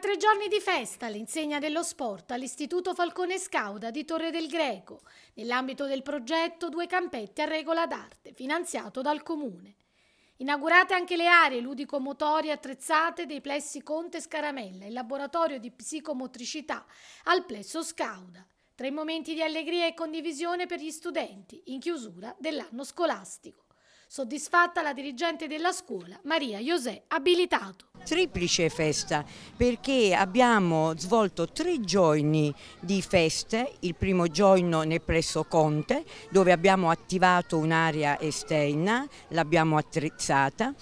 tre giorni di festa all'insegna dello sport all'Istituto Falcone Scauda di Torre del Greco, nell'ambito del progetto Due Campetti a Regola d'Arte, finanziato dal Comune. Inaugurate anche le aree ludico-motorie attrezzate dei plessi Conte Scaramella e laboratorio di psicomotricità al plesso Scauda. Tre momenti di allegria e condivisione per gli studenti in chiusura dell'anno scolastico. Soddisfatta la dirigente della scuola, Maria José Abilitato. Triplice festa perché abbiamo svolto tre giorni di feste, il primo giorno nel presso Conte dove abbiamo attivato un'area esterna, l'abbiamo attrezzata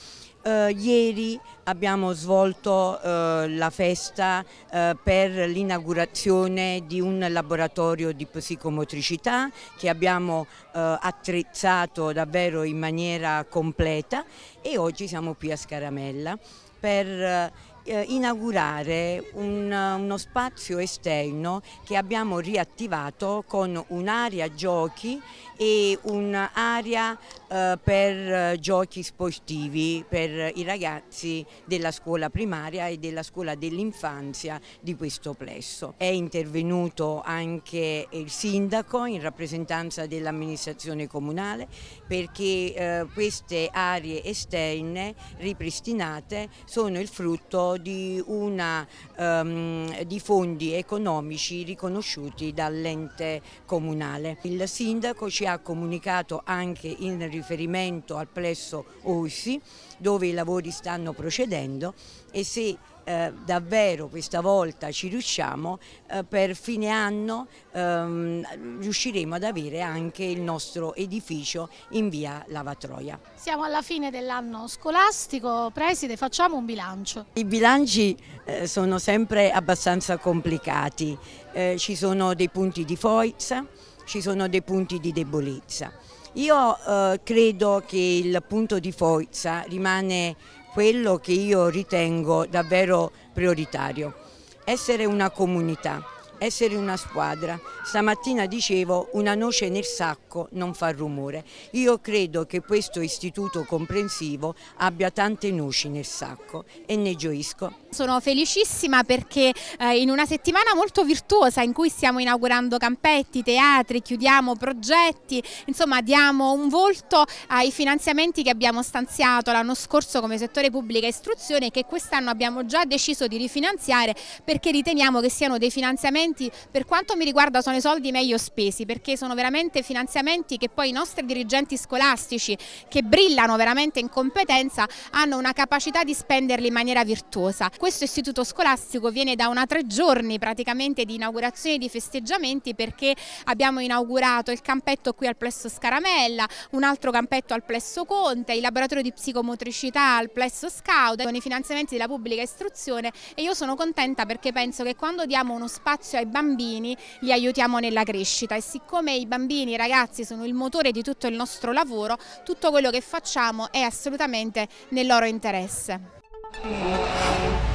eh, ieri abbiamo svolto eh, la festa eh, per l'inaugurazione di un laboratorio di psicomotricità che abbiamo eh, attrezzato davvero in maniera completa e oggi siamo qui a Scaramella per eh, eh, inaugurare un, uno spazio esterno che abbiamo riattivato con un'area giochi e un'area eh, per eh, giochi sportivi per i ragazzi della scuola primaria e della scuola dell'infanzia di questo plesso. È intervenuto anche il sindaco in rappresentanza dell'amministrazione comunale perché eh, queste aree esterne ripristinate sono il frutto di, una, um, di fondi economici riconosciuti dall'ente comunale. Il sindaco ci ha comunicato anche in riferimento al plesso OIFI dove i lavori stanno procedendo e se eh, davvero questa volta ci riusciamo, eh, per fine anno ehm, riusciremo ad avere anche il nostro edificio in via Lavatroia. Siamo alla fine dell'anno scolastico, Preside, facciamo un bilancio. Il bilancio bilanci eh, sono sempre abbastanza complicati, eh, ci sono dei punti di forza, ci sono dei punti di debolezza. Io eh, credo che il punto di forza rimane quello che io ritengo davvero prioritario, essere una comunità essere una squadra. Stamattina dicevo una noce nel sacco non fa rumore. Io credo che questo istituto comprensivo abbia tante noci nel sacco e ne gioisco. Sono felicissima perché eh, in una settimana molto virtuosa in cui stiamo inaugurando campetti, teatri, chiudiamo progetti, insomma diamo un volto ai finanziamenti che abbiamo stanziato l'anno scorso come settore pubblica istruzione e che quest'anno abbiamo già deciso di rifinanziare perché riteniamo che siano dei finanziamenti finanziamenti per quanto mi riguarda sono i soldi meglio spesi perché sono veramente finanziamenti che poi i nostri dirigenti scolastici che brillano veramente in competenza hanno una capacità di spenderli in maniera virtuosa. Questo istituto scolastico viene da una tre giorni praticamente di inaugurazione e di festeggiamenti perché abbiamo inaugurato il campetto qui al Plesso Scaramella, un altro campetto al Plesso Conte, il laboratorio di psicomotricità al Plesso Scout con i finanziamenti della pubblica istruzione e io sono contenta perché penso che quando diamo uno spazio cioè i bambini, li aiutiamo nella crescita e siccome i bambini, i ragazzi sono il motore di tutto il nostro lavoro, tutto quello che facciamo è assolutamente nel loro interesse.